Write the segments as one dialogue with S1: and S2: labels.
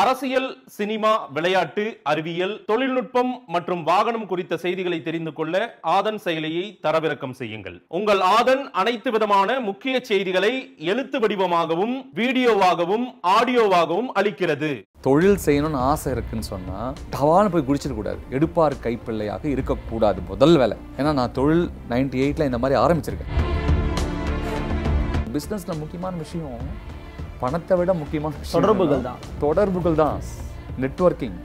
S1: அரசியல் சினிமா விளையாட்டு அறிவியல் தொழில்நுட்பம் மற்றும் வாகனம் குறித்த செய்திகளை தெரிந்து கொள்ள ஆதன் செயலியை தரவிறக்கம் செய்யுங்கள் உங்கள் ஆதன் அனைத்து விதமான முக்கிய செய்திகளை எழுத்து வடிவமாகவும் வீடியோவாகவும் ஆடியோவாகவும் அளிக்கிறது
S2: தொழில் செய்யணும்னு ஆசை இருக்குன்னு சொன்னால் டவால் போய் கூடாது எடுப்பார் கைப்பிள்ளையாக இருக்கக்கூடாது முதல் வேலை ஏன்னா நான் தொழில் நைன்டி எயிட்டில் இந்த மாதிரி ஆரம்பிச்சிருக்கேன் பிஸ்னஸில் முக்கியமான விஷயம் பணத்தை விட முக்கியமாக தொடர்புகள் தான் தொடர்புகள்
S1: தான் நெட்ஒர்க்கிங்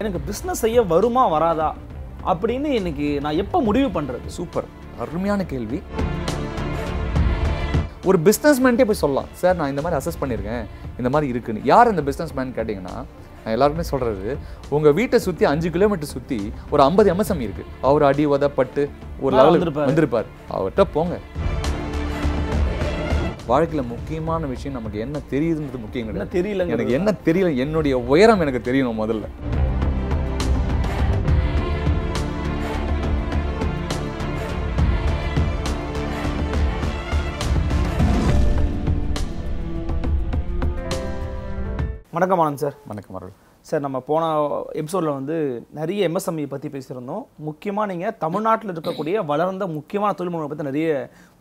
S1: எனக்கு பிஸ்னஸ் செய்ய வருமா வராதா அப்படின்னு எனக்கு நான் எப்போ முடிவு பண்ணுறது சூப்பர் அருமையான கேள்வி
S2: ஒரு பிஸ்னஸ் போய் சொல்லலாம் சார் நான் இந்த மாதிரி அசஸ் பண்ணியிருக்கேன் இந்த மாதிரி இருக்குன்னு யார் இந்த பிஸ்னஸ் மேன் கேட்டிங்கன்னா நான் எல்லாருமே சொல்கிறது உங்கள் வீட்டை சுற்றி அஞ்சு கிலோமீட்டர் சுற்றி ஒரு ஐம்பது எம்எஸ்எம் இருக்குது அவர் அடி உதப்பட்டு ஒரு லெவலுக்கு வந்திருப்பார் அவர்கிட்ட போங்க வாழ்க்கையில் முக்கியமான விஷயம் நமக்கு என்ன தெரியுதுன்றது முக்கியம் கிடையாது தெரியல எனக்கு என்ன தெரியல என்னுடைய உயரம் எனக்கு தெரியணும் முதல்ல
S1: வணக்கம் ஆனந்த் சார் வணக்கம் அருள் சார் நம்ம போன எபிசோடில் வந்து நிறைய எம்எஸ்எம்இ e பற்றி பேசியிருந்தோம் முக்கியமாக நீங்கள் தமிழ்நாட்டில் இருக்கக்கூடிய வளர்ந்த முக்கியமான தொழில்முறை பற்றி நிறைய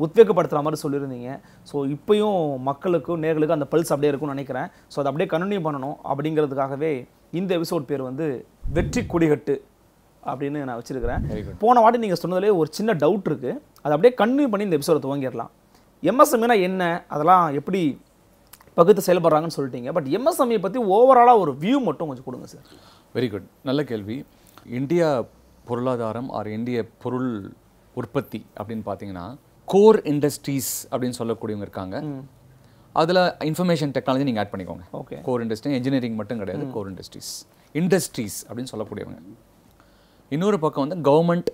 S1: உத்வேகப்படுத்துகிற மாதிரி சொல்லியிருந்தீங்க ஸோ இப்போயும் மக்களுக்கும் நேர்களுக்கும் அந்த பல்ஸ் அப்படியே இருக்கும்னு நினைக்கிறேன் ஸோ அதை அப்படியே கண்டினியூ பண்ணணும் அப்படிங்கிறதுக்காகவே இந்த எபிசோட் பேர் வந்து வெற்றி கொடிகட்டு அப்படின்னு நான் வச்சுருக்கிறேன் போன வாட்டி நீங்கள் சொன்னதிலே ஒரு சின்ன டவுட் இருக்குது அதை அப்படியே கன்வியூ பண்ணி இந்த எபிசோடை துவங்கிடலாம் எம்எஸ்எம்னா e என்ன அதெல்லாம் எப்படி பகுத்து செயல்படுறாங்கன்னு சொல்லிட்டீங்க பட் எம்எஸ்எம்இ பற்றி ஓவராலாக ஒரு வியூ மட்டும் கொஞ்சம் கொடுங்க சார்
S2: வெரி குட் நல்ல கேள்வி இந்தியா பொருளாதாரம் ஆர் இந்திய பொருள் உற்பத்தி அப்படின்னு பார்த்தீங்கன்னா கோர் இண்டஸ்ட்ரீஸ் அப்படின்னு சொல்லக்கூடியவங்க இருக்காங்க அதில் இன்ஃபர்மேஷன் டெக்னாலஜி நீங்கள் ஆட் பண்ணிக்கோங்க ஓகே கோர் இண்டஸ்ட்ரி இன்ஜினியரிங் மட்டும் கிடையாது கோர் இண்டஸ்ட்ரீஸ் இண்டஸ்ட்ரீஸ் அப்படின்னு சொல்லக்கூடியவங்க இன்னொரு பக்கம் வந்து கவர்மெண்ட்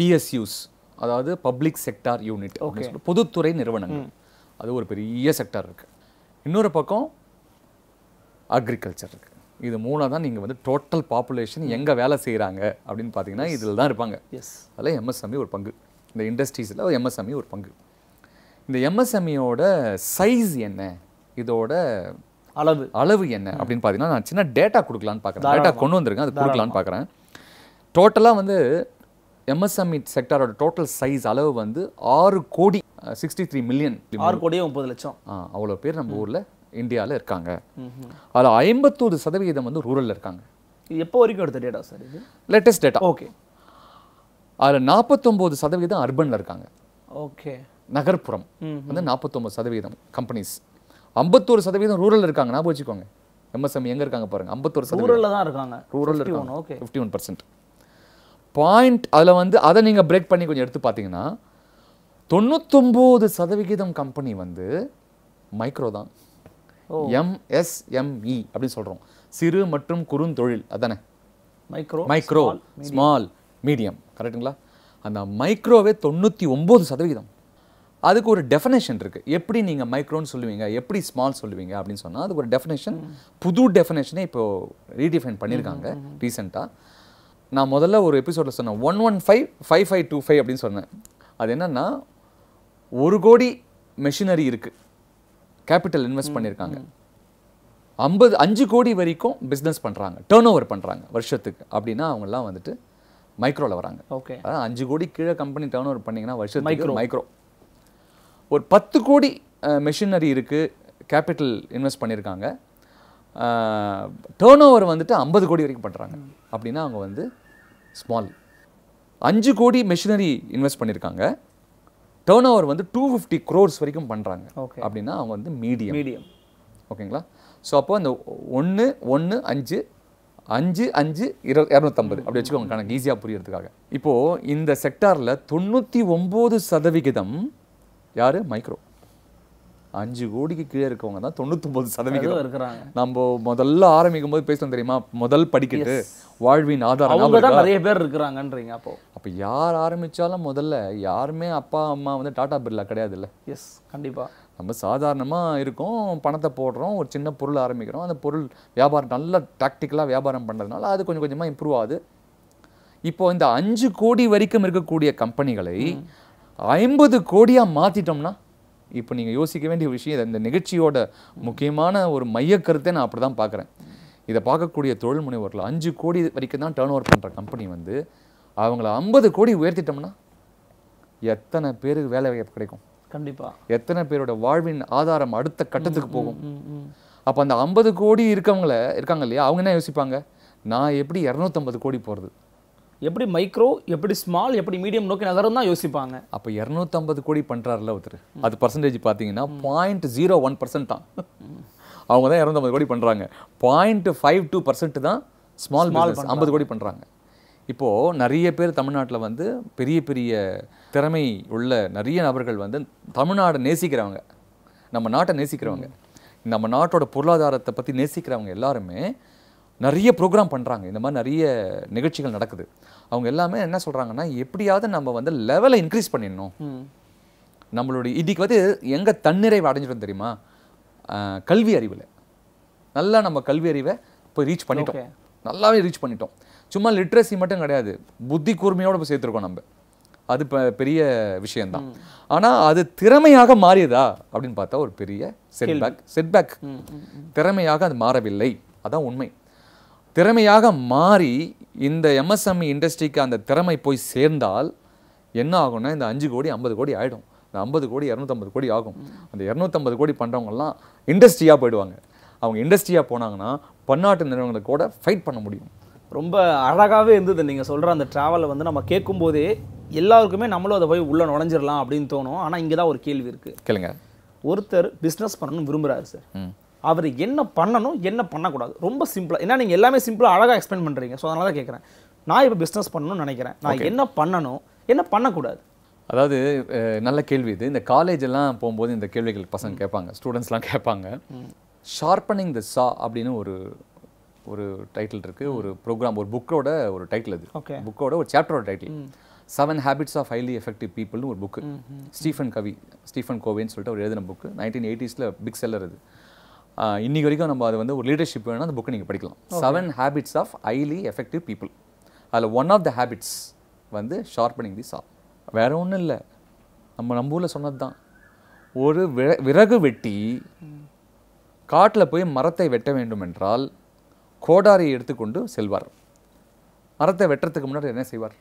S2: பிஎஸ்யூஸ் அதாவது பப்ளிக் செக்டார் யூனிட் பொதுத்துறை நிறுவனங்கள் அது ஒரு பெரிய செக்டார் இருக்குது இன்னொரு பக்கம் அக்ரிகல்ச்சர் இருக்குது இது மூணாக தான் நீங்கள் வந்து டோட்டல் பாப்புலேஷன் எங்கே வேலை செய்கிறாங்க அப்படின்னு பார்த்தீங்கன்னா இதில் தான் இருப்பாங்க எஸ் அதில் எம்எஸ்எம்இ ஒரு பங்கு இந்த இண்டஸ்ட்ரீஸில் எம்எஸ்எம்இ e ஒரு பங்கு இந்த எம்எஸ்எம்இயோட e சைஸ் என்ன இதோட அளவு அளவு என்ன அப்படின்னு பார்த்தீங்கன்னா நான் சின்ன டேட்டா கொடுக்கலான்னு பார்க்குறேன் டேட்டா கொண்டு வந்திருக்கேன் அது கொடுக்கலான்னு பார்க்குறேன் டோட்டலாக வந்து எம்எஸ்எம்இ செக்டரோட டோட்டல் சைஸ் அளவு வந்து ஆறு கோடி சிக்ஸ்டி த்ரீ மில்லியன் ஆறு கோடியே முப்பது லட்சம் அவ்வளோ பேர் நம்ம ஊரில் இந்தியாவில் இருக்காங்க அதில் ஐம்பத்தோரு சதவிகிதம் வந்து ரூரலில் இருக்காங்க
S1: எப்போ வரைக்கும் எடுத்த டேட்டா சார் இது
S2: லேட்டஸ்ட் டேட்டா ஓகே அதில் நாற்பத்தொம்போது சதவீதம் அர்பனில் இருக்காங்க ஓகே நகர்ப்புறம் வந்து நாற்பத்தொம்பது சதவீதம் கம்பெனிஸ் ஐம்பத்தோரு சதவீதம் ரூரல் இருக்காங்க ஞாபகம் வச்சுக்கோங்க எம்எஸ்எம் e எங்கே இருக்காங்க பாருங்கள் ஐம்பத்தோரு ரூரலில்
S1: தான் இருக்காங்க ரூரல் இருக்காங்க okay
S2: fifty one percent point அதில் வந்து அதை நீங்கள் பிரேக் பண்ணி கொஞ்சம் எடுத்து பார்த்தீங்கன்னா தொண்ணூத்தொம்பது சதவிகிதம் கம்பெனி வந்து மைக்ரோ தான் எம்எஸ்எம்இ e அப்படின்னு சொல்கிறோம் சிறு மற்றும் குறுந்தொழில் அதானே
S1: மைக்ரோ மைக்ரோ ஸ்மால்
S2: மீடியம் கரெக்டுங்களா அந்த மைக்ரோவே தொண்ணூற்றி ஒம்பது சதவிகிதம் அதுக்கு ஒரு டெஃபனேஷன் இருக்குது எப்படி நீங்கள் மைக்ரோன்னு சொல்லுவீங்க எப்படி ஸ்மால் சொல்லுவீங்க அப்படின்னு சொன்னால் அதுக்கு ஒரு டெஃபனேஷன் புது டெஃபனேஷனே இப்போ ரீடிஃபைன் பண்ணியிருக்காங்க ரீசெண்டாக நான் முதல்ல ஒரு எபிசோடில் சொன்னேன் one one five five five two five அப்படின்னு சொன்னேன் அது என்னென்னா ஒரு கோடி மெஷினரி இருக்குது கேபிட்டல் இன்வெஸ்ட் பண்ணியிருக்காங்க ஐம்பது அஞ்சு கோடி வரைக்கும் பிஸ்னஸ் பண்ணுறாங்க டேர்ன் ஓவர் பண்ணுறாங்க வருஷத்துக்கு அப்படின்னா அவங்கெல்லாம் வந்துட்டு மைக்ரோவில் வராங்க ஓகே அதாவது அஞ்சு கோடி கீழே கம்பெனி டேர்ன் ஓவர் பண்ணிங்கன்னா வருஷத்துக்கு மைக்ரோ மைக்ரோ ஒரு பத்து கோடி மெஷினரி இருக்குது கேபிட்டல் இன்வெஸ்ட் பண்ணியிருக்காங்க டேர்ன் ஓவர் வந்துட்டு ஐம்பது கோடி வரைக்கும் பண்ணுறாங்க அப்படின்னா அவங்க வந்து ஸ்மால் அஞ்சு கோடி மெஷினரி இன்வெஸ்ட் பண்ணியிருக்காங்க டேர்ன் ஓவர் வந்து டூ ஃபிஃப்டி க்ரோர்ஸ் வரைக்கும் பண்ணுறாங்க அப்படின்னா அவங்க வந்து மீடியம் மீடியம் ஓகேங்களா ஸோ அப்போ அந்த ஒன்று ஒன்று அஞ்சு அஞ்சு அஞ்சு இரு இரநூத்தம்பது அப்படி வச்சுக்கோங்க கணக்கு ஈஸியாக புரியறதுக்காக இப்போது இந்த செக்டாரில் தொண்ணூற்றி ஒம்பது சதவிகிதம் யார் மைக்ரோ அஞ்சு கோடிக்கு கீழே இருக்கவங்க தான் தொண்ணூத்தொம்பது சதவிகிதம் இருக்கிறாங்க நம்ம முதல்ல ஆரம்பிக்கும் போது பேசணும் தெரியுமா முதல் படிக்கிறது வாழ்வின் ஆதாரம் நிறைய
S1: பேர் இருக்கிறாங்கன்றீங்க அப்போ
S2: அப்போ யார் ஆரம்பித்தாலும் முதல்ல யாருமே அப்பா அம்மா வந்து டாட்டா பிர்லா கிடையாது இல்லை எஸ் கண்டிப்பாக நம்ம சாதாரணமாக இருக்கோம் பணத்தை போடுறோம் ஒரு சின்ன பொருள் ஆரம்பிக்கிறோம் அந்த பொருள் வியாபாரம் நல்ல டாக்டிக்கலாக வியாபாரம் பண்ணுறதுனால அது கொஞ்சம் கொஞ்சமாக இம்ப்ரூவ் ஆகுது இப்போது இந்த அஞ்சு கோடி வரைக்கும் இருக்கக்கூடிய கம்பெனிகளை ஐம்பது கோடியாக மாற்றிட்டோம்னா இப்போ நீங்கள் யோசிக்க வேண்டிய விஷயம் இந்த நிகழ்ச்சியோட முக்கியமான ஒரு மையக்கருத்தை நான் அப்படி தான் பார்க்குறேன் இதை பார்க்கக்கூடிய தொழில் முனைவர்கள் அஞ்சு கோடி வரைக்கும் தான் டேர்ன் ஓவர் பண்ணுற கம்பெனி வந்து அவங்கள ஐம்பது கோடி உயர்த்திட்டோம்னா எத்தனை பேருக்கு வேலை வாய்ப்பு கிடைக்கும் கண்டிப்பாக எத்தனை பேரோட வாழ்வின் ஆதாரம் அடுத்த கட்டத்துக்கு போகும் அப்போ அந்த ஐம்பது கோடி இருக்கவங்கள இருக்காங்க இல்லையா அவங்க என்ன யோசிப்பாங்க நான் எப்படி இரநூத்தம்பது கோடி போகிறது எப்படி மைக்ரோ எப்படி ஸ்மால் எப்படி மீடியம் நோக்கி நகரம் தான் யோசிப்பாங்க அப்போ இரநூத்தம்பது கோடி பண்ணுறாருல ஒருத்தர் அது பர்சன்டேஜ் பார்த்தீங்கன்னா பாயிண்ட் ஜீரோ ஒன் பர்சன்ட் தான் அவங்க தான் இரநூத்தம்பது கோடி பண்ணுறாங்க பாயிண்ட் ஃபைவ் டூ பர்சன்ட் தான் ஸ்மால் ஐம்பது கோடி பண்ணுறாங்க இப்போது நிறைய பேர் தமிழ்நாட்டில் வந்து பெரிய பெரிய திறமை உள்ள நிறைய நபர்கள் வந்து தமிழ்நாடை நேசிக்கிறவங்க நம்ம நாட்டை நேசிக்கிறவங்க நம்ம நாட்டோட பொருளாதாரத்தை பற்றி நேசிக்கிறவங்க எல்லாருமே நிறைய ப்ரோக்ராம் பண்ணுறாங்க இந்த மாதிரி நிறைய நிகழ்ச்சிகள் நடக்குது அவங்க எல்லாமே என்ன சொல்கிறாங்கன்னா எப்படியாவது நம்ம வந்து லெவலை இன்க்ரீஸ் பண்ணிடணும் நம்மளுடைய இதுக்கு வந்து எங்கே தன்னிறைவு அடைஞ்சிடும் தெரியுமா கல்வி அறிவில் நல்லா நம்ம கல்வி அறிவை இப்போ ரீச் பண்ணிட்டோம் நல்லாவே ரீச் பண்ணிட்டோம் சும்மா லிட்ரஸி மட்டும் கிடையாது புத்தி கூர்மையோடு இப்போ சேர்த்துருக்கோம் நம்ம அது இப்போ பெரிய விஷயந்தான் ஆனால் அது திறமையாக மாறியதா அப்படின்னு பார்த்தா ஒரு பெரிய செட்பேக் செட்பேக் திறமையாக அது மாறவில்லை அதான் உண்மை திறமையாக மாறி இந்த எம்எஸ்எம்இ இண்டஸ்ட்ரிக்கு e அந்த திறமை போய் சேர்ந்தால் என்ன ஆகும்னா இந்த அஞ்சு கோடி ஐம்பது கோடி ஆகிடும் இந்த ஐம்பது கோடி இரநூத்தம்பது கோடி ஆகும் அந்த இரநூத்தம்பது கோடி பண்ணுறவங்கலாம் இண்டஸ்ட்ரியாக போயிடுவாங்க அவங்க இண்டஸ்ட்ரியாக
S1: போனாங்கன்னா பன்னாட்டு நிறுவனங்களை கூட ஃபைட் பண்ண முடியும் ரொம்ப அழகாகவே இருந்தது நீங்கள் சொல்கிற அந்த ட்ராவலை வந்து நம்ம கேட்கும்போதே எல்லாருக்குமே நம்மளும் அதை போய் உள்ளே நுழைஞ்சிடலாம் அப்படின்னு தோணும் ஆனால் இங்கே தான் ஒரு கேள்வி இருக்குது கேளுங்க ஒருத்தர் பிஸ்னஸ் பண்ணணும்னு விரும்புகிறாரு சார் அவர் என்ன பண்ணணும் என்ன பண்ணக்கூடாது ரொம்ப சிம்பிளாக ஏன்னா நீங்கள் எல்லாமே சிம்பிளாக அழகாக எக்ஸ்பிளைன் பண்ணுறீங்க ஸோ அதனால தான் கேட்குறேன் நான் இப்போ பிஸ்னஸ் பண்ணணும்னு நினைக்கிறேன் நான் என்ன பண்ணணும் என்ன பண்ணக்கூடாது
S2: அதாவது நல்ல கேள்வி இது இந்த காலேஜ் எல்லாம் போகும்போது இந்த கேள்விகள் பசங்க கேட்பாங்க ஸ்டூடெண்ட்ஸ்லாம் கேட்பாங்க ஷார்பனிங் த சா அப்படின்னு ஒரு ஒரு டைட்டில் இருக்குது ஒரு ப்ரோக்ராம் ஒரு புக்கோட ஒரு டைட்டில் அது புக்கோட ஒரு சாப்டரோட title seven habits of highly effective பீப்புள்னு ஒரு புக்கு ஸ்டீஃபன் கவி ஸ்டீஃபன் கோவின்னு சொல்லிட்டு ஒரு எழுதின புக்கு நைன்டீன் எயிட்டிஸில் பிக் செல்லர் அது இன்றைக்கி வரைக்கும் நம்ம அது வந்து ஒரு லீடர்ஷிப் வேணும்னா அந்த புக்கை நீங்கள் படிக்கலாம் seven habits of highly effective people அதில் ஒன் ஆஃப் த ஹேபிட்ஸ் வந்து ஷார்பனிங் தி சா வேற ஒன்றும் இல்லை நம்ம நம்ம ஊரில் சொன்னது தான் ஒரு விறகு வெட்டி காட்டில் போய் மரத்தை வெட்ட வேண்டும் என்றால் கோடாரியை எடுத்துக்கொண்டு செல்வார் மரத்தை வெட்டுறதுக்கு முன்னாடி என்ன செய்வார்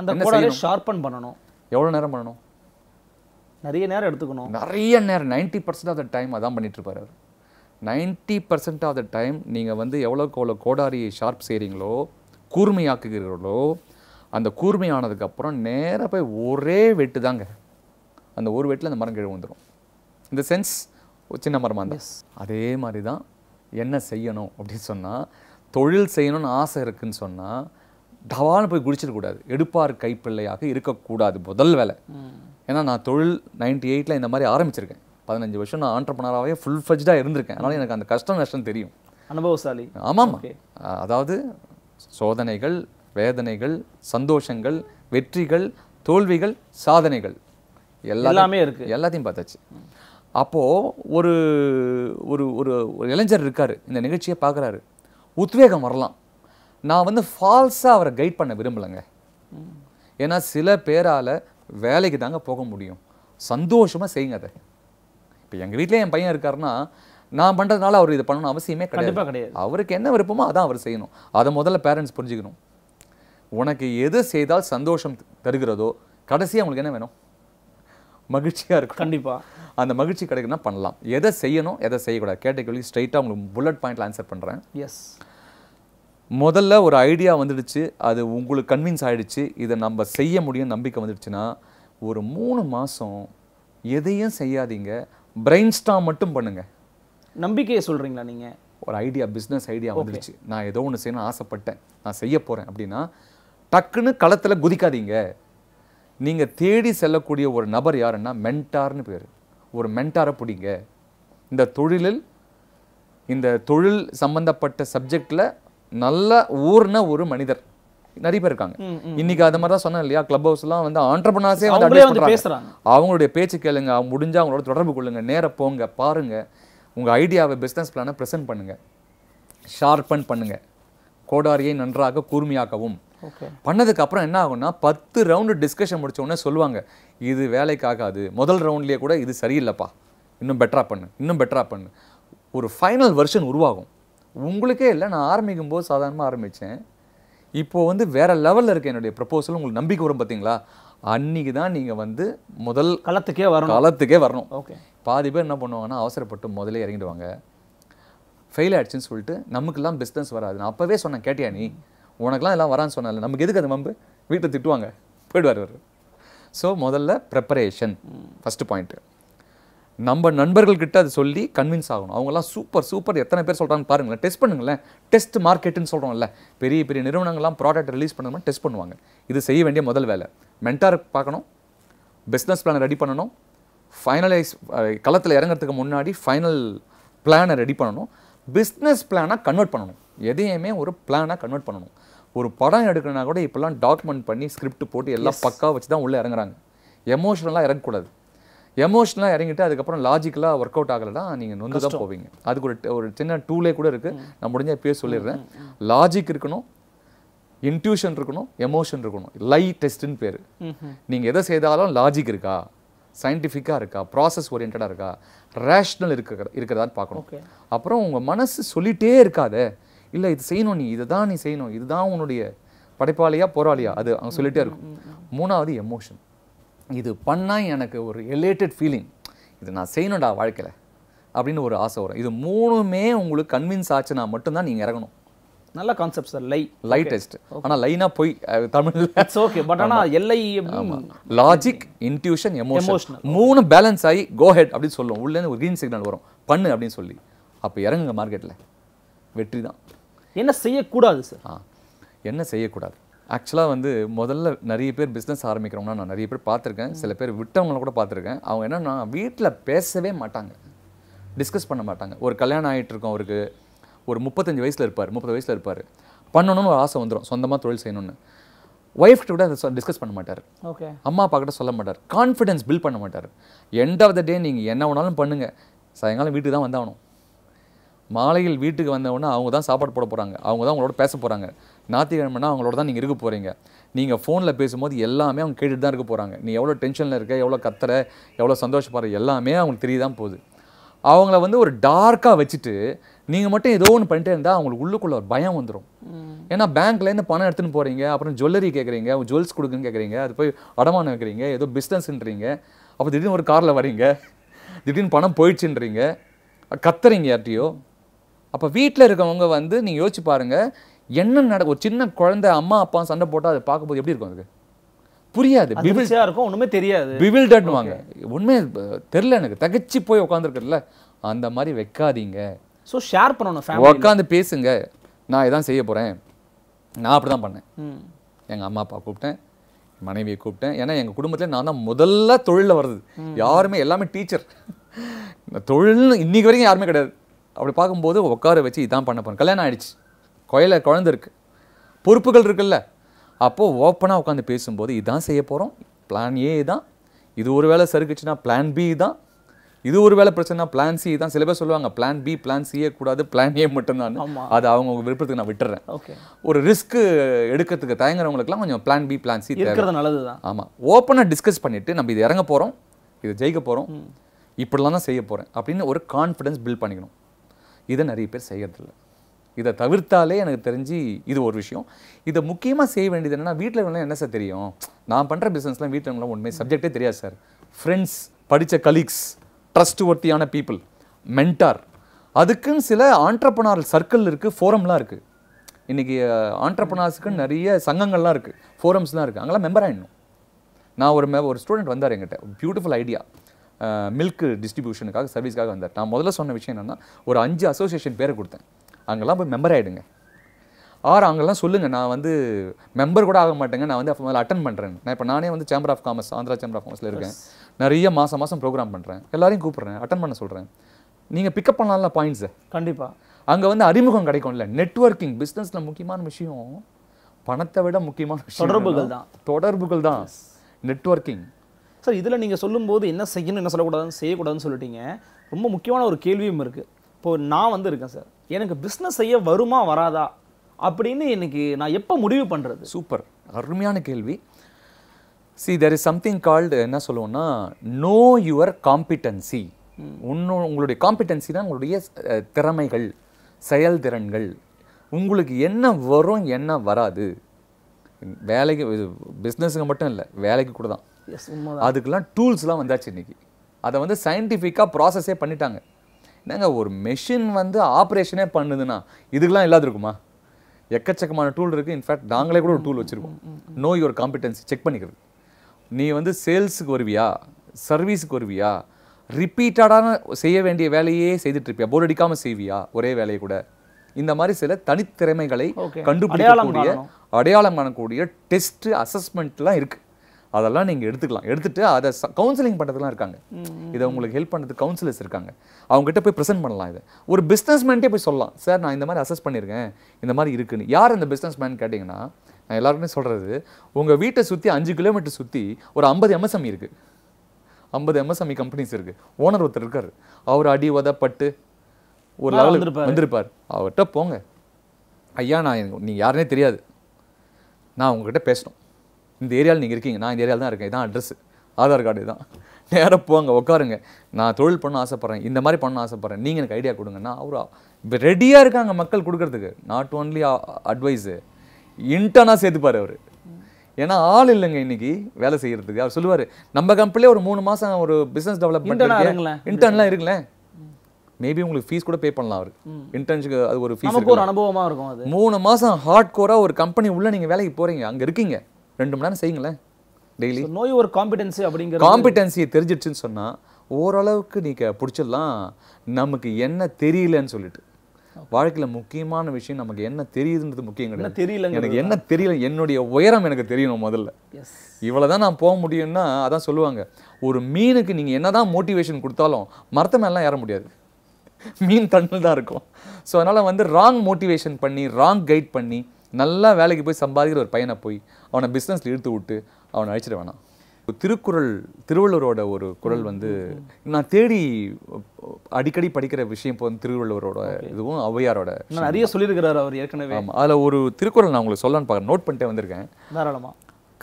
S2: அந்த கோடாரியை
S1: ஷார்பன் பண்ணணும்
S2: எவ்வளோ நேரம் பண்ணணும்
S1: நிறைய நேரம் எடுத்துக்கணும்
S2: நிறைய நேரம் ninety percent of the time அதான் பண்ணிட்டு இருப்பார் ninety percent of the time நீங்கள் வந்து எவ்வளோக்கு எவ்வளோ கோடாரியை ஷார்ப் செய்கிறீங்களோ கூர்மையாக்குகிறீர்களோ அந்த கூர்மையானதுக்கப்புறம் நேராக போய் ஒரே வெட்டு தாங்க அந்த ஒரு வெட்டில் அந்த மரம் கீழே வந்துடும் இந்த சென்ஸ் சின்ன மரமாக இருந்தால் அதே மாதிரி தான் என்ன செய்யணும் அப்படின்னு சொன்னால் தொழில் செய்யணும்னு ஆசை இருக்குன்னு சொன்னால் டவான்னு போய் குடிச்சிடக்கூடாது எடுப்பார் கைப்பிள்ளையாக இருக்கக்கூடாது முதல் வேலை ஏன்னா நான் தொழில் நைன்டி எயிட்டில் இந்த மாதிரி ஆரம்பிச்சிருக்கேன் பதினஞ்சு வருஷம் நான் ஆண்டர்பனராகவே ஃபுல் ஃபஜ்டாக இருந்திருக்கேன் அதனால் எனக்கு அந்த கஷ்டம் நஷ்டம் தெரியும்
S1: அனுபவசாலி ஆமாம்
S2: அதாவது சோதனைகள் வேதனைகள் சந்தோஷங்கள் வெற்றிகள் தோல்விகள் சாதனைகள் எல்லாமே இருக்குது எல்லாத்தையும் பார்த்தாச்சு அப்போது ஒரு ஒரு ஒரு இளைஞர் இருக்கார் இந்த நிகழ்ச்சியை பார்க்குறாரு உத்வேகம் வரலாம் நான் வந்து ஃபால்ஸாக அவரை கைட் பண்ண விரும்பலைங்க ஏன்னா சில பேரால் வேலைக்கு தாங்க போக முடியும் சந்தோஷமாக செய்யுங்க அதை இப்போ எங்கள் வீட்டிலே என் பையன் இருக்காருன்னா நான் பண்ணுறதுனால அவர் இது பண்ணணும் அவசியமே கண்டிப்பாக கிடையாது அவருக்கு என்ன விருப்பமோ அதான் அவர் செய்யணும் அதை முதல்ல பேரண்ட்ஸ் புரிஞ்சுக்கணும் உனக்கு எது செய்தால் சந்தோஷம் தருகிறதோ கடைசியாக அவங்களுக்கு என்ன வேணும் மகிழ்ச்சியாக இருக்கும் கண்டிப்பாக அந்த மகிழ்ச்சி கிடைக்குன்னா பண்ணலாம் எதை செய்யணும் எதை செய்யக்கூடாது கேட்டகரி ஸ்ட்ரைட்டாக உங்களுக்கு புல்லட் பாயிண்டில் ஆன்சர் பண்ணுறேன் எஸ் முதல்ல ஒரு ஐடியா வந்துடுச்சு அது உங்களுக்கு கன்வின்ஸ் ஆகிடுச்சு இதை நம்ம செய்ய முடியும் நம்பிக்கை வந்துடுச்சுன்னா ஒரு மூணு மாதம் எதையும் செய்யாதீங்க பிரெயின் ஸ்டாம் மட்டும் பண்ணுங்கள்
S1: நம்பிக்கையை சொல்கிறீங்களா நீங்கள்
S2: ஒரு ஐடியா பிஸ்னஸ் ஐடியா வந்துடுச்சு நான் ஏதோ ஒன்று செய்யணும்னு ஆசைப்பட்டேன் நான் செய்ய போகிறேன் அப்படின்னா டக்குன்னு களத்தில் குதிக்காதீங்க நீங்கள் தேடி செல்லக்கூடிய ஒரு நபர் யாருன்னா மென்டார்னு பேர் ஒரு மென்டாரை பிடிங்க இந்த தொழிலில் இந்த தொழில் சம்பந்தப்பட்ட சப்ஜெக்டில் நல்ல ஊர்ன ஒரு மனிதர் நிறைய பேர் இருக்காங்க இன்னைக்கு அது மாதிரி தான் சொன்னேன் இல்லையா கிளப் ஹவுஸ்லாம் வந்து ஆண்டர்பனாஸே வந்து அவங்களுடைய பேச்சு கேளுங்க அவங்க முடிஞ்சா அவங்களோட தொடர்பு கொள்ளுங்க நேர போங்க பாருங்க உங்கள் ஐடியாவை பிஸ்னஸ் பிளானை ப்ரெசென்ட் பண்ணுங்க ஷார்பன் பண்ணுங்க கோடாரியை நன்றாக கூர்மையாக்கவும் பண்ணதுக்கப்புறம் என்ன ஆகும்னா பத்து ரவுண்டு டிஸ்கஷன் உடனே சொல்லுவாங்க இது வேலைக்காகாது முதல் ரவுண்ட்லேயே கூட இது சரியில்லைப்பா இன்னும் பெட்டராக பண்ணு இன்னும் பெட்டராக பண்ணு ஒரு ஃபைனல் வெர்ஷன் உருவாகும் உங்களுக்கே இல்லை நான் ஆரம்பிக்கும் போது சாதாரணமாக ஆரம்பித்தேன் இப்போது வந்து வேறு லெவலில் இருக்குது என்னுடைய ப்ரப்போசல் உங்களுக்கு நம்பிக்கை வரும் பார்த்தீங்களா அன்றைக்கி தான் நீங்கள் வந்து முதல் களத்துக்கே வரணும் களத்துக்கே வரணும் ஓகே பாதி பேர் என்ன பண்ணுவாங்கன்னா அவசரப்பட்டு முதலே இறங்கிடுவாங்க ஃபெயில் ஆகிடுச்சின்னு சொல்லிட்டு நமக்குலாம் பிஸ்னஸ் வராது நான் அப்போவே சொன்னேன் கேட்டியா நீ உனக்குலாம் எல்லாம் வரான்னு சொன்னால நமக்கு எதுக்கு அந்த மம்பு வீட்டை திட்டுவாங்க போயிடுவார் அவர் ஸோ முதல்ல ப்ரெப்பரேஷன் ஃபஸ்ட்டு பாயிண்ட்டு நம்ம நண்பர்கள்கிட்ட அதை சொல்லி கன்வின்ஸ் ஆகணும் அவங்கெல்லாம் சூப்பர் சூப்பர் எத்தனை பேர் சொல்கிறாங்கன்னு பாருங்களேன் டெஸ்ட் பண்ணுங்களேன் டெஸ்ட் மார்க்கெட்டுன்னு சொல்கிறோம்ல பெரிய பெரிய நிறுவனங்கள்லாம் ப்ராடக்ட் ரிலீஸ் பண்ணணும் டெஸ்ட் பண்ணுவாங்க இது செய்ய வேண்டிய முதல் வேலை மென்டார் பார்க்கணும் பிஸ்னஸ் பிளானை ரெடி பண்ணணும் ஃபைனலைஸ் களத்தில் இறங்கிறதுக்கு முன்னாடி ஃபைனல் பிளானை ரெடி பண்ணணும் பிஸ்னஸ் பிளானாக கன்வெர்ட் பண்ணணும் எதையுமே ஒரு பிளானாக கன்வெர்ட் பண்ணணும் ஒரு படம் எடுக்கணுன்னா கூட இப்போல்லாம் டாக்குமெண்ட் பண்ணி ஸ்கிரிப்ட் போட்டு எல்லாம் பக்கா வச்சு தான் உள்ளே இறங்குறாங்க எமோஷனலாக இறங்கக்கூடாது எமோஷனலாக இறங்கிட்டு அதுக்கப்புறம் லாஜிக்கலாக ஒர்க் அவுட் ஆகலைன்னா நீங்கள் நொந்து தான் போவீங்க அதுக்கு ஒரு ஒரு சின்ன டூலே கூட இருக்குது நான் முடிஞ்ச பேர் சொல்லிடுறேன் லாஜிக் இருக்கணும் இன்ட்யூஷன் இருக்கணும் எமோஷன் இருக்கணும் லை டெஸ்ட்டுன்னு பேர் நீங்கள் எதை செய்தாலும் லாஜிக் இருக்கா சயின்டிஃபிக்காக இருக்கா ப்ராசஸ் ஓரியன்டாக இருக்கா ரேஷ்னல் இருக்க இருக்கிறதான்னு பார்க்கணும் அப்புறம் உங்கள் மனசு சொல்லிகிட்டே இருக்காதே இல்லை இது செய்யணும் நீ இதை தான் நீ செய்யணும் இதுதான் உன்னுடைய படைப்பாளியா போராளியா அது அவங்க சொல்லிகிட்டே இருக்கும் மூணாவது எமோஷன் இது பண்ணால் எனக்கு ஒரு எலேட்டட் ஃபீலிங் இது நான் செய்யணும்டா வாழ்க்கையில் அப்படின்னு ஒரு ஆசை வரும் இது மூணுமே உங்களுக்கு கன்வின்ஸ் ஆச்சுன்னா மட்டும்தான் நீங்கள் இறங்கணும் நல்ல கான்செப்ட் சார் லை லை டெஸ்ட் ஆனால் லைனா போய் தமிழ் இட்ஸ் ஓகே பட் ஆனால் எல்லை லாஜிக் இன்ட்யூஷன் எமோஷன் மூணு பேலன்ஸ் ஆகி கோ ஹெட் அப்படின்னு சொல்லுவோம் உள்ளேருந்து ஒரு க்ரீன் சிக்னல் வரும் பண்ணு அப்படின்னு சொல்லி அப்போ இறங்குங்க மார்க்கெட்டில் வெற்றி தான் என்ன செய்யக்கூடாது சார் ஆ என்ன செய்யக்கூடாது ஆக்சுவலாக வந்து முதல்ல நிறைய பேர் பிஸ்னஸ் ஆரம்பிக்கிறோம்னா நான் நிறைய பேர் பார்த்துருக்கேன் சில பேர் விட்டவங்கள கூட பார்த்துருக்கேன் அவங்க என்னென்னா வீட்டில் பேசவே மாட்டாங்க டிஸ்கஸ் பண்ண மாட்டாங்க ஒரு கல்யாணம் ஆகிட்டு இருக்கோம் அவருக்கு ஒரு முப்பத்தஞ்சு வயசில் இருப்பார் முப்பது வயசில் இருப்பார் பண்ணணும்னு ஒரு ஆசை வந்துடும் சொந்தமாக தொழில் செய்யணும்னு ஒய்ஃப்ட்டு கூட அதை டிஸ்கஸ் பண்ண மாட்டார் ஓகே அம்மா அப்பா கிட்ட சொல்ல மாட்டார் கான்ஃபிடென்ஸ் பில்ட் பண்ண மாட்டார் எண்ட் ஆஃப் த டே நீங்கள் என்ன வேணாலும் பண்ணுங்கள் சாயங்காலம் வீட்டுக்கு தான் வந்தாகணும் மாலையில் வீட்டுக்கு வந்தவொடனே அவங்க தான் சாப்பாடு போட போகிறாங்க அவங்க தான் அவங்களோட பேச போகிறாங்க ஞாயிற்றுக்கிழமைனா அவங்களோட தான் நீங்கள் இருக்க போகிறீங்க நீங்கள் ஃபோனில் பேசும்போது எல்லாமே அவங்க கேட்டுட்டு தான் இருக்க போகிறாங்க நீ எவ்வளோ டென்ஷனில் இருக்க எவ்வளோ கத்துற எவ்வளோ சந்தோஷப்படுற எல்லாமே அவங்களுக்கு தெரிய தான் போகுது அவங்கள வந்து ஒரு டார்க்காக வச்சுட்டு நீங்கள் மட்டும் ஏதோ ஒன்று பண்ணிட்டே இருந்தால் அவங்களுக்கு உள்ளுக்குள்ள ஒரு பயம் வந்துடும் ஏன்னா பேங்க்லேருந்து பணம் எடுத்துன்னு போகிறீங்க அப்புறம் ஜுவல்லரி கேட்குறீங்க ஜுவல்ஸ் கொடுக்குன்னு கேட்குறீங்க அது போய் அடமானம் வைக்கிறீங்க ஏதோ பிஸ்னஸ்ன்றீங்க அப்போ திடீர்னு ஒரு காரில் வரீங்க திடீர்னு பணம் போயிடுச்சுன்றீங்க கத்துறீங்க யார்ட்டையோ அப்போ வீட்டில் இருக்கவங்க வந்து நீங்கள் யோசிச்சு பாருங்கள் என்ன நட ஒரு சின்ன குழந்தை அம்மா அப்பா சண்டை போட்டால் அதை பார்க்கும்போது எப்படி இருக்கும் அதுக்கு புரியாது பிபிள்ஸாக இருக்கும்
S1: ஒன்றுமே தெரியாது பிபில்டட்னு வாங்க
S2: ஒன்றுமே தெரில எனக்கு தகச்சு போய் உட்காந்துருக்குல்ல அந்த மாதிரி வைக்காதீங்க
S1: ஸோ ஷேர் பண்ணணும் உட்காந்து
S2: பேசுங்க நான் இதான் செய்ய போகிறேன் நான் அப்படி தான் பண்ணேன் எங்கள் அம்மா அப்பா கூப்பிட்டேன் மனைவியை கூப்பிட்டேன் ஏன்னா எங்கள் குடும்பத்தில் நான் தான் முதல்ல தொழிலில் வருது யாருமே எல்லாமே டீச்சர் தொழில்னு இன்றைக்கி வரைக்கும் யாருமே கிடையாது அப்படி பார்க்கும்போது உட்கார வச்சு இதான் பண்ண போகிறோம் கல்யாணம் ஆகிடுச்சு கோயில குழந்த பொறுப்புகள் இருக்குல்ல அப்போது ஓப்பனாக உட்காந்து பேசும்போது இதான் செய்ய போகிறோம் பிளான் ஏ தான் இது ஒரு வேளை சருக்குச்சுன்னா பிளான் பி தான் இது ஒரு வேலை பிரச்சனை பிளான் சி தான் சில பேர் சொல்லுவாங்க பிளான் பி பிளான் சியே கூடாது பிளான் ஏ மட்டும்தான் அது அவங்க விருப்பத்துக்கு நான் விட்டுறேன் ஓகே ஒரு ரிஸ்க் எடுக்கிறதுக்கு தயங்குறவங்களுக்குலாம் கொஞ்சம் பிளான் பி பிளான் சி இருக்கிறது நல்லது தான் ஆமாம் ஓப்பனாக டிஸ்கஸ் பண்ணிவிட்டு நம்ம இது இறங்க போகிறோம் இது ஜெயிக்க போகிறோம் இப்படிலாம் தான் செய்ய போகிறேன் அப்படின்னு ஒரு கான்ஃபிடன்ஸ் பில்ட் பண்ணிக்கணும் இதை நிறைய பேர் செய்யறதில்ல இதை தவிர்த்தாலே எனக்கு தெரிஞ்சு இது ஒரு விஷயம் இதை முக்கியமாக செய்ய வேண்டியது என்னென்னா வீட்டில் இருக்கலாம் என்ன சார் தெரியும் நான் பண்ணுற பிஸ்னஸ்லாம் வீட்டில் இருக்கலாம் உண்மை சப்ஜெக்டே தெரியாது சார் ஃப்ரெண்ட்ஸ் படித்த கலீக்ஸ் ட்ரஸ்ட் ஒர்த்தியான பீப்புள் மென்டார் அதுக்குன்னு சில ஆண்டர்பனார் சர்க்கிள் இருக்குது ஃபோரம்லாம் இருக்குது இன்றைக்கி ஆண்டர்பனார்ஸுக்கு நிறைய சங்கங்கள்லாம் இருக்குது ஃபோரம்ஸ்லாம் இருக்குது அங்கெல்லாம் மெம்பர் ஆகிடணும் நான் ஒரு ஒரு ஸ்டூடெண்ட் வந்தார் என்கிட்ட பியூட்டிஃபுல் ஐடியா மில்க் டிஸ்ட்ரிபியூஷனுக்காக சர்வீஸ்க்காக வந்தார் நான் முதல்ல சொன்ன விஷயம் என்னென்னா ஒரு அஞ்சு அசோசியேஷன் பேரை கொடுத்தேன் அங்கெல்லாம் போய் மெம்பர் ஆகிடுங்க ஆறு அங்கெல்லாம் சொல்லுங்கள் நான் வந்து மெம்பர் கூட ஆக மாட்டேங்க நான் வந்து அப்போ முதல்ல அட்டன் பண்ணுறேன் நான் இப்போ நானே வந்து chamber of commerce Andhra chamber of காமர்ஸில் இருக்கேன் நிறைய மாதம் மாதம் ப்ரோக்ராம் பண்ணுறேன் எல்லாரையும் கூப்பிட்றேன் அட்டன் பண்ண சொல்கிறேன் நீங்கள் பிக்கப் பண்ணலாம்ல பாயிண்ட்ஸை கண்டிப்பாக அங்கே வந்து அறிமுகம் கிடைக்கும்ல நெட்ஒர்க்கிங் பிஸ்னஸில் முக்கியமான விஷயம் பணத்தை விட முக்கியமான தொடர்புகள் தான்
S1: தொடர்புகள் தான் நெட்ஒர்க்கிங் சார் இதில் நீங்கள் சொல்லும்போது என்ன செய்யணும் என்ன சொல்லக்கூடாதுன்னு செய்யக்கூடாதுன்னு சொல்லிட்டீங்க ரொம்ப முக்கியமான ஒரு கேள்வியும் இருக்குது இப்போது நான் வந்து இருக்கேன் சார் எனக்கு பிஸ்னஸ் செய்ய வருமா வராதா அப்படின்னு எனக்கு நான் எப்போ முடிவு பண்ணுறது சூப்பர்
S2: அருமையான கேள்வி see there is something called என்ன சொல்லுவோம்னா நோ யுவர் காம்பிட்டன்சி உன்னோ உங்களுடைய காம்பிட்டன்சி தான் உங்களுடைய திறமைகள் செயல்திறன்கள் உங்களுக்கு என்ன வரும் என்ன வராது வேலைக்கு பிஸ்னஸுங்க மட்டும் இல்லை வேலைக்கு கூட தான் அதுக்கெல்லாம் டூல்ஸ்லாம் வந்தாச்சு இன்றைக்கி அதை வந்து சயின்டிஃபிக்காக ப்ராசஸே பண்ணிட்டாங்க என்னங்க ஒரு மெஷின் வந்து ஆப்ரேஷனே பண்ணுதுன்னா இதுக்கெலாம் இல்லாத இருக்குமா எக்கச்சக்கமான டூல் இருக்குது இன்ஃபேக்ட் நாங்களே கூட ஒரு டூல் வச்சுருக்கோம் நோ யுவர் காம்பிடன்சி செக் பண்ணிக்கிறது நீ வந்து சேல்ஸுக்கு வருவியா சர்வீஸுக்கு வருவியா ரிப்பீட்டடான செய்ய வேண்டிய வேலையே செய்துட்ருப்பியா போர் அடிக்காமல் செய்வியா ஒரே வேலையை கூட இந்த மாதிரி சில தனித்திறமைகளை கண்டுபிடிக்கக்கூடிய அடையாளம் காணக்கூடிய டெஸ்ட்டு அசஸ்மெண்ட்லாம் இருக்குது அதெல்லாம் நீங்கள் எடுத்துக்கலாம் எடுத்துகிட்டு அதை கவுன்சிலிங் பண்ணுறதுலாம் இருக்காங்க இதை உங்களுக்கு ஹெல்ப் பண்ணுறதுக்கு கவுன்சிலர்ஸ் இருக்காங்க அவங்ககிட்ட போய் ப்ரெசென்ட் பண்ணலாம் இதை ஒரு பிஸ்னஸ் போய் சொல்லலாம் சார் நான் இந்த மாதிரி அசஸ் பண்ணியிருக்கேன் இந்த மாதிரி இருக்குன்னு யார் இந்த பிஸ்னஸ் மேன் கேட்டிங்கன்னா நான் எல்லாருமே சொல்கிறது உங்கள் வீட்டை சுற்றி அஞ்சு கிலோமீட்டர் சுற்றி ஒரு ஐம்பது எம்எஸ்எம்இ e இருக்குது ஐம்பது எம்எஸ்எம்இ கம்பெனிஸ் இருக்குது ஓனர் ஒருத்தர் இருக்கார் அவர் அடி உதப்பட்டு ஒரு லெவல் வந்திருப்பார் அவர்கிட்ட போங்க ஐயா நான் நீங்கள் யாருனே தெரியாது நான் உங்ககிட்ட பேசணும் இந்த ஏரியாவில் நீங்கள் இருக்கீங்க நான் இந்த ஏரியாவில் தான் இருக்கேன் இதான் அட்ரஸ் ஆதார் கார்டு தான் நேராக போங்க உட்காருங்க நான் தொழில் பண்ண ஆசைப்பட்றேன் இந்த மாதிரி பண்ண ஆசைப்பட்றேன் நீங்கள் எனக்கு ஐடியா கொடுங்கண்ணா அவரா இப்போ ரெடியாக இருக்காங்க மக்கள் கொடுக்கறதுக்கு நாட் ஓன்லி அட்வைஸு இன்டர்னாக சேர்த்துப்பார் அவர் ஏன்னா ஆள் இல்லைங்க இன்னைக்கு வேலை செய்யறதுக்கு அவர் சொல்லுவார் நம்ம கம்பெனிலே ஒரு மூணு மாதம் ஒரு பிஸ்னஸ் டெவலப்மெண்ட் இன்டர்ன்லாம் இருக்குல்லேன் மேபி உங்களுக்கு ஃபீஸ் கூட பே பண்ணலாம் அவர் இன்டர்ன்ஷிப் அது ஒரு ஃபீஸ் ஒரு
S1: அனுபவமாக இருக்கும்
S2: மூணு மாதம் ஹார்ட் கோராக ஒரு கம்பெனி உள்ளே நீங்கள் வேலைக்கு போகிறீங்க அங்கே இருக்கீங்க ரெண்டு மணி நேரம் செய்யுங்களேன் டெய்லி நோய்
S1: ஒரு காம்பிடென்சி அப்படிங்கிற
S2: காம்பிடென்சியை தெரிஞ்சிடுச்சுன்னு சொன்னால் ஓரளவுக்கு நீங்கள் பிடிச்சிடலாம் நமக்கு என்ன தெரியலன்னு சொல்லிட்டு வாழ்க்கையில் முக்கியமான விஷயம் நமக்கு என்ன தெரியுதுன்றது முக்கியம் கிடையாது தெரியல எனக்கு என்ன தெரியல என்னுடைய உயரம் எனக்கு தெரியணும் முதல்ல இவ்வளோ தான் நான் போக முடியும்னா அதான் சொல்லுவாங்க ஒரு மீனுக்கு நீங்கள் என்ன மோட்டிவேஷன் கொடுத்தாலும் மரத்த மேலாம் ஏற முடியாது மீன் தண்ணில் தான் இருக்கும் ஸோ அதனால் வந்து ராங் மோட்டிவேஷன் பண்ணி ராங் கைட் பண்ணி நல்லா வேலைக்கு போய் சம்பாதிக்கிற ஒரு பையனை போய் அவனை பிஸ்னஸில் இழுத்து விட்டு அவனை அழைச்சிட வேணாம் திருக்குறள் திருவள்ளுவரோட ஒரு குரல் வந்து நான் தேடி அடிக்கடி படிக்கிற விஷயம் இப்போ வந்து திருவள்ளுவரோட இதுவும் ஔவையாரோட நிறைய
S1: சொல்லியிருக்கிறார் அவர் ஏற்கனவே ஆமாம்
S2: அதில் ஒரு திருக்குறள் நான் உங்களுக்கு சொல்லலான்னு பார்க்குறேன் நோட் பண்ணிட்டே வந்திருக்கேன் தாராளமாக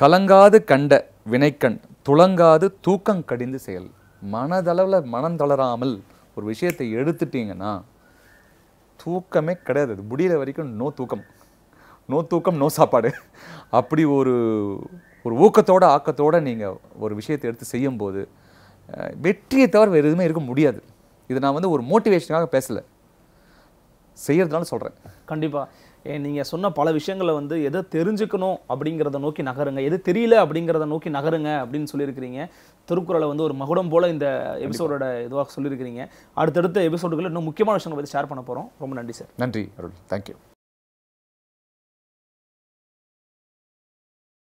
S2: கலங்காது கண்ட வினைக்கண் துளங்காது தூக்கம் கடிந்து செயல் மனதளவில் மனம் தளராமல் ஒரு விஷயத்தை எடுத்துட்டீங்கன்னா தூக்கமே கிடையாது முடியிற வரைக்கும் நோ தூக்கம் நோ தூக்கம் நோ சாப்பாடு அப்படி ஒரு ஒரு ஊக்கத்தோட ஆக்கத்தோடு நீங்கள் ஒரு விஷயத்தை எடுத்து செய்யும்போது வெற்றியை
S1: தவிர வேறு எதுவுமே இருக்க முடியாது இது நான் வந்து ஒரு மோட்டிவேஷனாக பேசலை செய்கிறதுனால சொல்கிறேன் கண்டிப்பாக நீங்கள் சொன்ன பல விஷயங்களை வந்து எதை தெரிஞ்சுக்கணும் அப்படிங்கிறத நோக்கி நகருங்க எது தெரியல அப்படிங்கிறத நோக்கி நகருங்க அப்படின்னு சொல்லியிருக்கிறீங்க திருக்குறளை வந்து ஒரு மகுடம் போல் இந்த எபிசோடோட இதுவாக சொல்லியிருக்கிறீங்க அடுத்தடுத்த எபிசோடுகளில் இன்னும் முக்கியமான விஷயங்களை பற்றி ஷேர் பண்ண போகிறோம் ரொம்ப நன்றி சார்
S2: நன்றி அருள் தேங்க்யூ